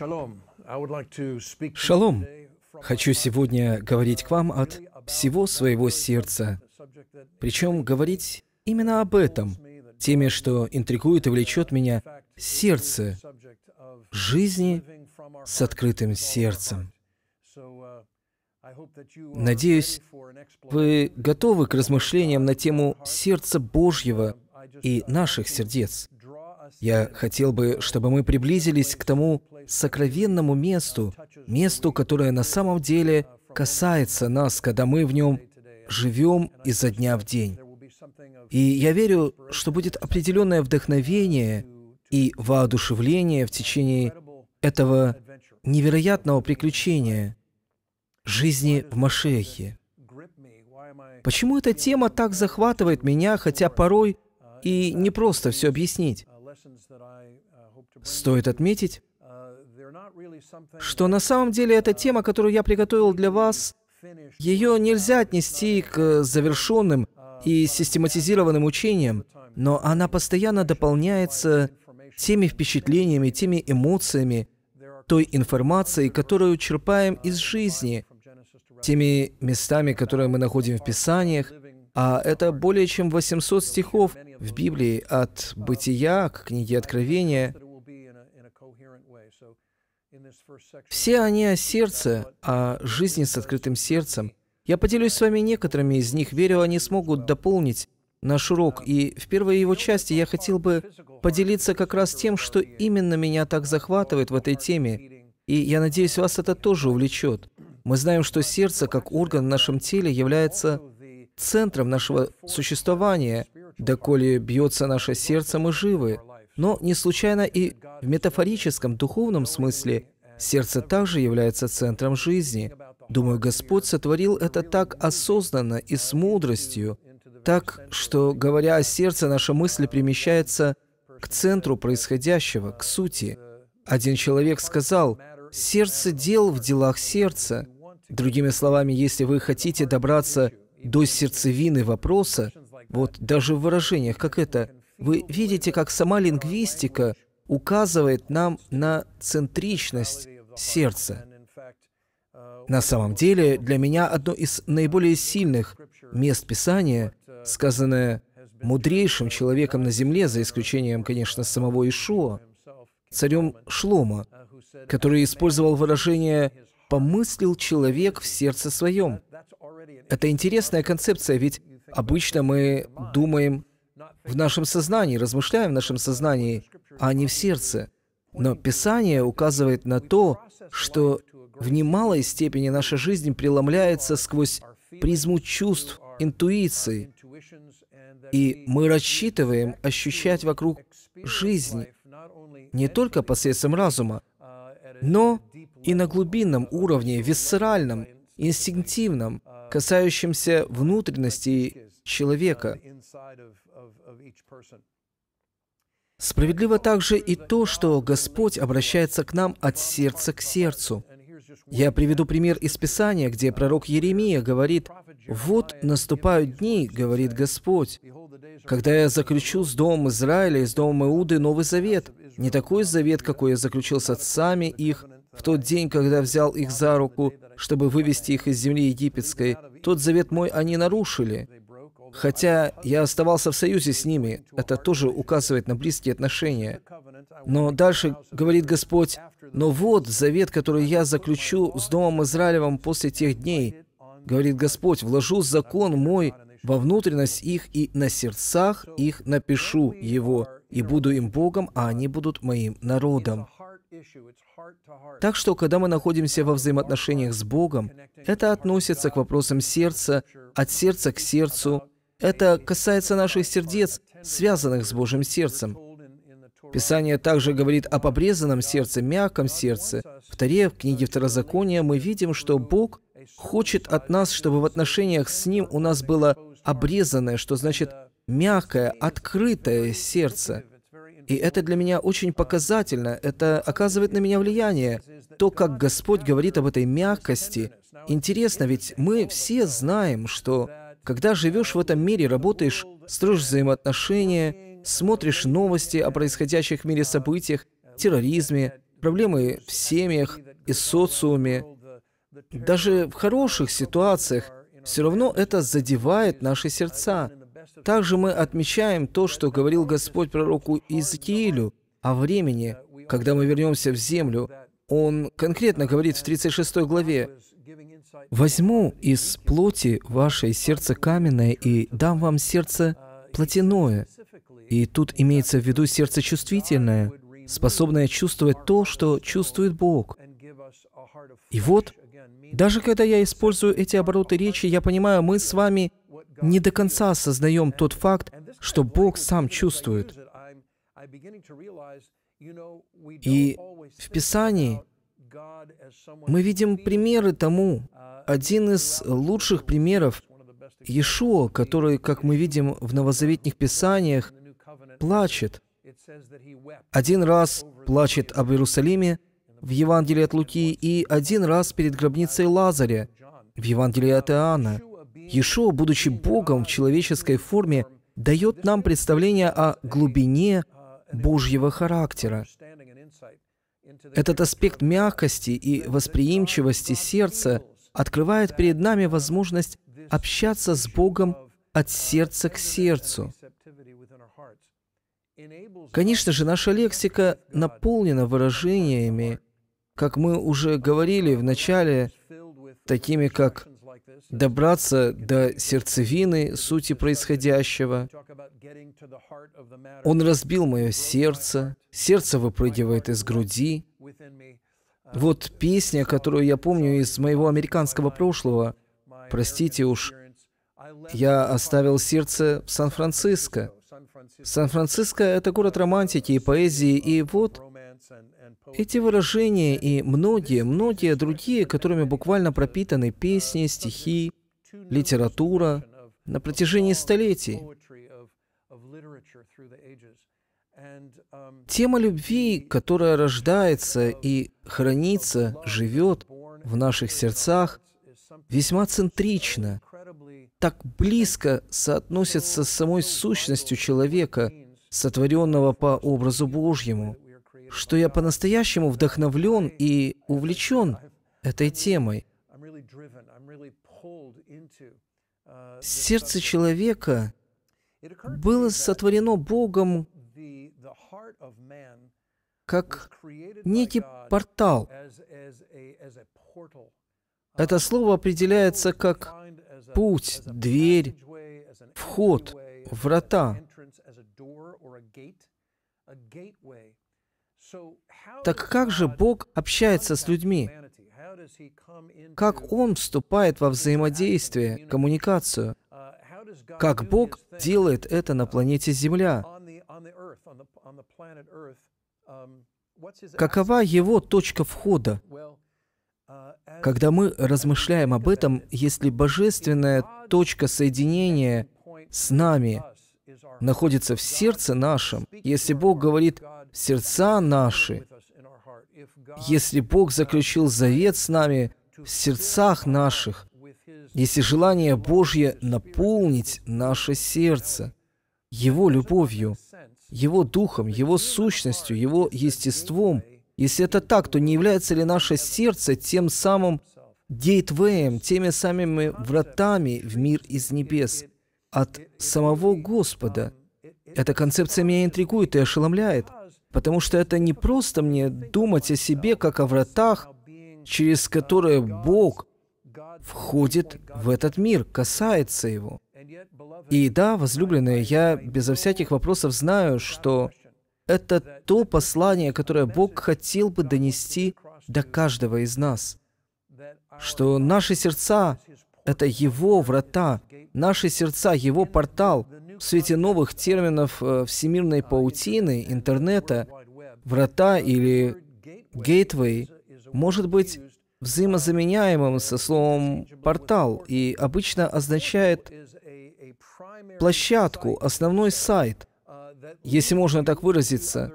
Шалом. Хочу сегодня говорить к вам от всего своего сердца. Причем говорить именно об этом, теме, что интригует и влечет меня сердце жизни с открытым сердцем. Uh, Надеюсь, вы готовы к размышлениям на тему сердца Божьего um, и uh, наших сердец. Я хотел бы, чтобы мы приблизились к тому сокровенному месту, месту, которое на самом деле касается нас, когда мы в нем живем изо дня в день. И я верю, что будет определенное вдохновение и воодушевление в течение этого невероятного приключения жизни в Машехе. Почему эта тема так захватывает меня, хотя порой и не просто все объяснить? Стоит отметить, э, что на самом деле эта тема, которую я приготовил для вас, ее нельзя отнести к завершенным и систематизированным учениям, но она постоянно дополняется теми впечатлениями, теми эмоциями, той информацией, которую черпаем из жизни, теми местами, которые мы находим в Писаниях, а это более чем 800 стихов в Библии от «Бытия» к книге Откровения – все они о сердце, о жизни с открытым сердцем. Я поделюсь с вами некоторыми из них. Верю, они смогут дополнить наш um, урок. И в первой его части я хотел бы поделиться как раз тем, что именно меня так захватывает в этой теме. И я надеюсь, вас это тоже увлечет. Мы знаем, что сердце, как орган в нашем теле, является центром нашего существования. Доколе бьется наше сердце, мы живы. Но не случайно и в метафорическом духовном смысле сердце также является центром жизни. Думаю, Господь сотворил это так осознанно и с мудростью, так, что, говоря о сердце, наша мысль перемещается к центру происходящего, к сути. Один человек сказал, «Сердце дел в делах сердца». Другими словами, если вы хотите добраться до сердцевины вопроса, вот даже в выражениях, как это – вы видите, как сама лингвистика указывает нам на центричность сердца. На самом деле, для меня одно из наиболее сильных мест Писания, сказанное мудрейшим человеком на земле, за исключением, конечно, самого Ишуа, царем Шлома, который использовал выражение «помыслил человек в сердце своем». Это интересная концепция, ведь обычно мы думаем в нашем сознании, размышляем в нашем сознании, а не в сердце. Но Писание указывает на то, что в немалой степени наша жизнь преломляется сквозь призму чувств, интуиции, и мы рассчитываем ощущать вокруг жизнь не только посредством разума, но и на глубинном уровне, висцеральном, инстинктивном, касающемся внутренностей человека. Справедливо также и то, что Господь обращается к нам от сердца к сердцу. Я приведу пример из Писания, где пророк Еремия говорит, «Вот наступают дни, — говорит Господь, — когда я заключу с домом Израиля и с домом Иуды новый завет, не такой завет, какой я заключил с отцами их, в тот день, когда взял их за руку, чтобы вывести их из земли египетской, тот завет мой они нарушили. Хотя я оставался в союзе с ними, это тоже указывает на близкие отношения. Но дальше говорит Господь, «Но вот завет, который я заключу с Домом Израилевым после тех дней, говорит Господь, вложу закон мой во внутренность их и на сердцах их напишу его, и буду им Богом, а они будут моим народом». Так что, когда мы находимся во взаимоотношениях с Богом, это относится к вопросам сердца, от сердца к сердцу, это касается наших сердец, связанных с Божьим сердцем. Писание также говорит о обрезанном сердце, мягком сердце. В Таре, в книге Второзакония, мы видим, что Бог хочет от нас, чтобы в отношениях с Ним у нас было обрезанное, что значит мягкое, открытое сердце. И это для меня очень показательно, это оказывает на меня влияние. То, как Господь говорит об этой мягкости. Интересно, ведь мы все знаем, что когда живешь в этом мире, работаешь, строишь взаимоотношения, смотришь новости о происходящих в мире событиях, терроризме, проблемы в семьях и социуме, даже в хороших ситуациях, все равно это задевает наши сердца. Также мы отмечаем то, что говорил Господь пророку Иезекиилю о времени, когда мы вернемся в землю. Он конкретно говорит в 36 главе, возьму из плоти вашей сердце каменное и дам вам сердце плотяное. И тут имеется в виду сердце чувствительное, способное чувствовать то, что чувствует Бог. И вот, даже когда я использую эти обороты речи, я понимаю, мы с вами не до конца осознаем тот факт, что Бог сам чувствует. Uh, и в Писании мы видим примеры тому. Uh, один из лучших uh, примеров – Иешуа, который, как мы видим в новозаветних uh, писаниях, плачет. Один раз плачет об Иерусалиме в Евангелии от Луки и один раз перед гробницей Лазаря в Евангелии от Иоанна. Иешуа, будучи Богом в человеческой форме, дает нам представление о глубине Божьего характера. Этот аспект мягкости и восприимчивости сердца открывает перед нами возможность общаться с Богом от сердца к сердцу. Конечно же, наша лексика наполнена выражениями, как мы уже говорили в начале, такими как добраться до сердцевины сути происходящего. Он разбил мое сердце, сердце выпрыгивает из груди. Вот песня, которую я помню из моего американского прошлого. Простите уж, я оставил сердце в Сан-Франциско. Сан-Франциско — это город романтики и поэзии, и вот эти выражения и многие-многие другие, которыми буквально пропитаны песни, стихи, литература на протяжении столетий. Тема любви, которая рождается и хранится, живет в наших сердцах, весьма центрична, так близко соотносится с самой сущностью человека, сотворенного по образу Божьему – что я по-настоящему вдохновлен и увлечен этой темой. Сердце человека было сотворено Богом как некий портал. Это слово определяется как путь, дверь, вход, врата. Так как же Бог общается с людьми? Как Он вступает во взаимодействие, коммуникацию? Как Бог делает это на планете Земля? Какова Его точка входа? Когда мы размышляем об этом, если божественная точка соединения с нами — находится в сердце нашем, если Бог говорит «сердца наши», если Бог заключил завет с нами в сердцах наших, если желание Божье наполнить наше сердце Его любовью, Его духом, Его сущностью, Его естеством, если это так, то не является ли наше сердце тем самым гейтвеем, теми самыми вратами в мир из небес – от самого Господа. Эта концепция меня интригует и ошеломляет, потому что это не просто мне думать о себе как о вратах, через которые Бог входит в этот мир, касается его. И да, возлюбленные, я безо всяких вопросов знаю, что это то послание, которое Бог хотел бы донести до каждого из нас, что наши сердца это Его врата, наши сердца, Его портал. В свете новых терминов э, всемирной паутины, интернета, врата или гейтвей может быть взаимозаменяемым со словом «портал» и обычно означает площадку, основной сайт, если можно так выразиться,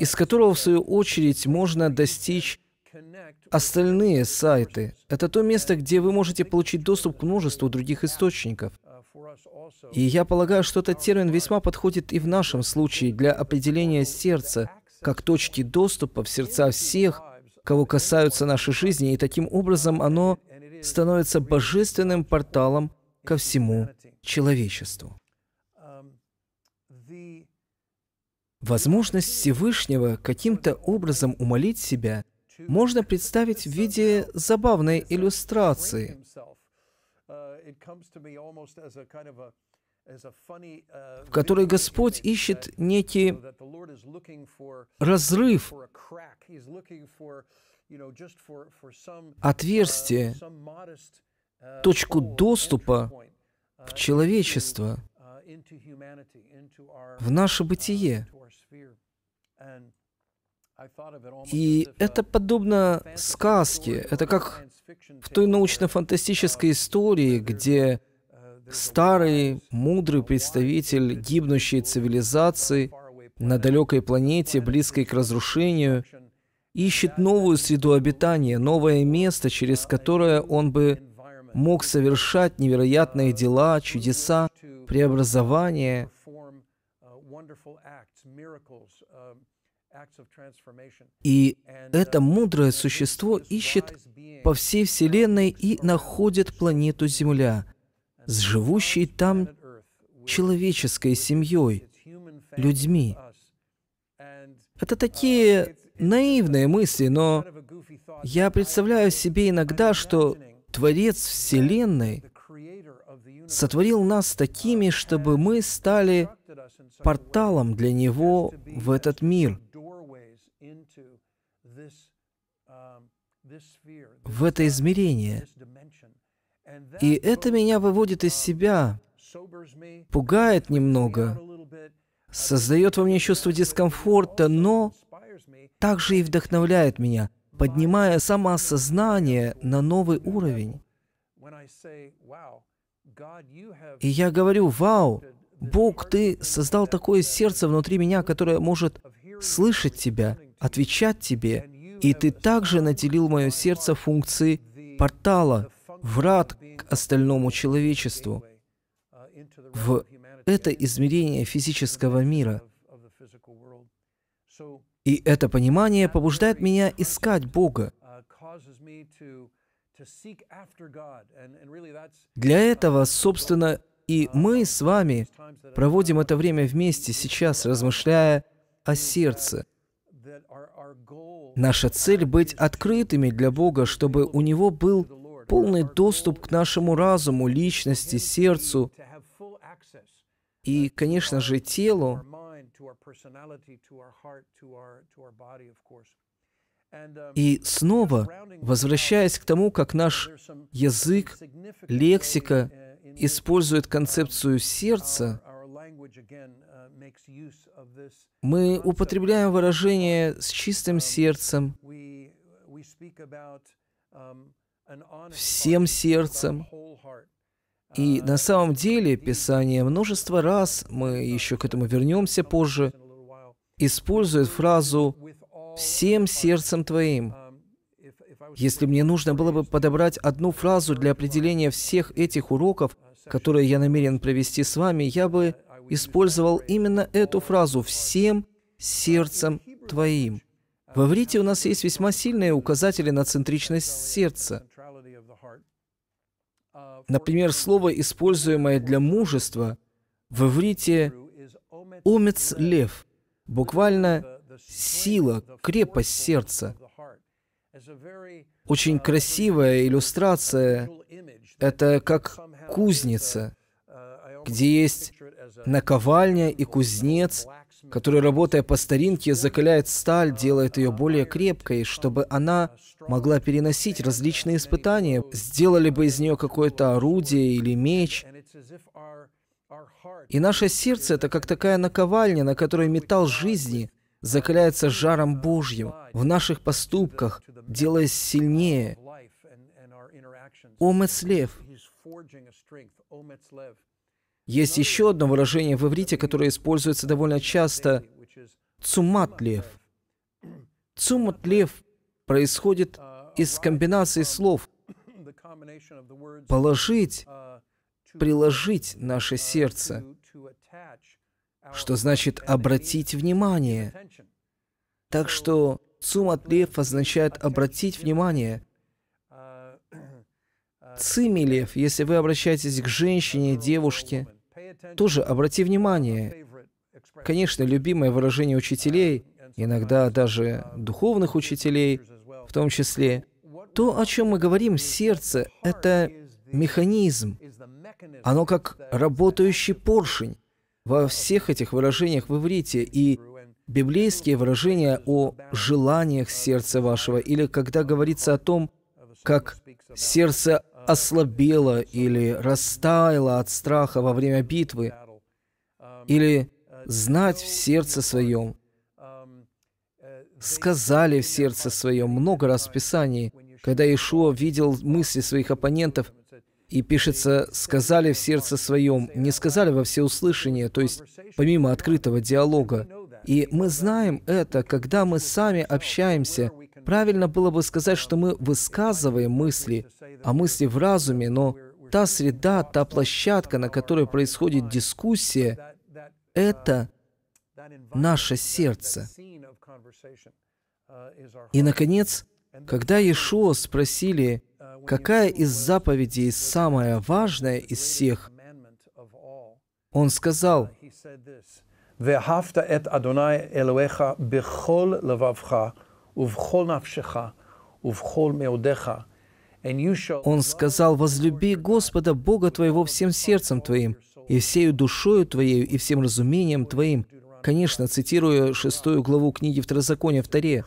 из которого, в свою очередь, можно достичь Остальные сайты — это то место, где вы можете получить доступ к множеству других источников. И я полагаю, что этот термин весьма подходит и в нашем случае для определения сердца как точки доступа в сердца всех, кого касаются наши жизни, и таким образом оно становится божественным порталом ко всему человечеству. Возможность Всевышнего каким-то образом умолить себя можно представить в виде забавной иллюстрации. В которой Господь ищет некий разрыв, отверстие, точку доступа в человечество, в наше бытие. И это подобно сказке, это как в той научно-фантастической истории, где старый, мудрый представитель гибнущей цивилизации на далекой планете, близкой к разрушению, ищет новую среду обитания, новое место, через которое он бы мог совершать невероятные дела, чудеса, преобразования. И это uh, мудрое существо ищет по всей Вселенной и находит планету Земля с живущей там человеческой семьей, людьми. Это uh, такие наивные мысли, но я представляю себе иногда, что Творец Вселенной сотворил нас uh, такими, чтобы мы стали порталом для Него в этот мир – в это измерение. И это меня выводит из себя, пугает немного, создает во мне чувство дискомфорта, но также и вдохновляет меня, поднимая самоосознание на новый уровень. И я говорю, вау, Бог, ты создал такое сердце внутри меня, которое может слышать тебя, отвечать тебе и ты также наделил мое сердце функцией портала, врат к остальному человечеству, в это измерение физического мира. И это понимание побуждает меня искать Бога. Для этого, собственно, и мы с вами проводим это время вместе сейчас, размышляя о сердце, Наша цель — быть открытыми для Бога, чтобы у Него был полный доступ к нашему разуму, личности, сердцу и, конечно же, телу. Um, и снова, возвращаясь к тому, как наш язык, лексика использует концепцию сердца, мы употребляем выражение «с чистым um, сердцем», um, «всем сердцем». И uh, на самом деле Писание множество раз, мы uh, еще к этому вернемся позже, использует фразу «всем сердцем твоим». Um, Если мне нужно было бы подобрать одну uh, фразу для определения всех этих уроков, которые я намерен провести с вами, я бы использовал именно эту фразу «всем сердцем твоим». В врите у нас есть весьма сильные указатели на центричность сердца. Например, слово, используемое для мужества, в иврите «умец лев», буквально «сила», «крепость сердца». Очень красивая иллюстрация. Это как кузница где есть наковальня и кузнец, который, работая по старинке, закаляет сталь, делает ее более крепкой, чтобы она могла переносить различные испытания, сделали бы из нее какое-то орудие или меч. И наше сердце — это как такая наковальня, на которой металл жизни закаляется жаром Божьим в наших поступках, делаясь сильнее. Омец Лев. Есть еще одно выражение в иврите, которое используется довольно часто – «цуматлев». «Цуматлев» происходит из комбинации слов «положить», «приложить наше сердце», что значит «обратить внимание». Так что «цуматлев» означает «обратить внимание», Цимилев, если вы обращаетесь к женщине, девушке – тоже обрати внимание, конечно, любимое выражение учителей, иногда даже духовных учителей в том числе, то, о чем мы говорим, сердце — это механизм. Оно как работающий поршень. Во всех этих выражениях в иврите и библейские выражения о желаниях сердца вашего, или когда говорится о том, как сердце ослабела или растаяла от страха во время битвы, или знать в сердце своем, сказали в сердце своем много раз в Писании, когда Иешуа видел мысли своих оппонентов, и пишется «сказали в сердце своем», не сказали во всеуслышание, то есть помимо открытого диалога. И мы знаем это, когда мы сами общаемся Правильно было бы сказать, что мы высказываем мысли, а мысли в разуме, но та среда, та площадка, на которой происходит дискуссия, это наше сердце. И, наконец, когда Иешуа спросили, какая из заповедей самая важная из всех, он сказал, «Вехафта эт Адонай Элуэха бехол лававха он сказал, «Возлюби Господа Бога твоего всем сердцем твоим, и всею душою твоею, и всем разумением твоим». Конечно, цитируя шестую главу книги Второзакония в Таре.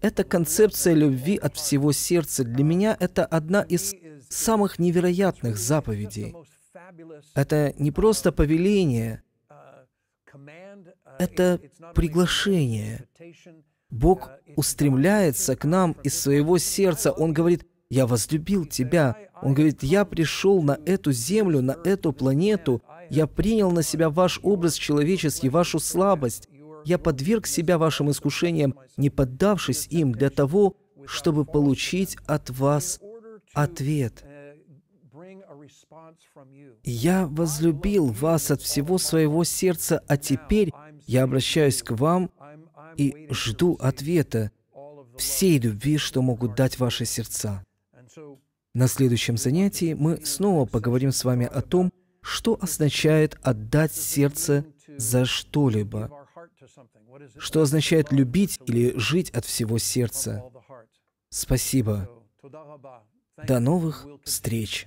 Эта концепция любви от всего сердца для меня это одна из самых невероятных заповедей. Это не просто повеление, это приглашение, Бог устремляется к нам из своего сердца. Он говорит, «Я возлюбил тебя». Он говорит, «Я пришел на эту землю, на эту планету. Я принял на себя ваш образ человеческий, вашу слабость. Я подверг себя вашим искушениям, не поддавшись им для того, чтобы получить от вас ответ. «Я возлюбил вас от всего своего сердца, а теперь я обращаюсь к вам и жду ответа всей любви, что могут дать ваши сердца. На следующем занятии мы снова поговорим с вами о том, что означает отдать сердце за что-либо, что означает любить или жить от всего сердца. Спасибо. До новых встреч.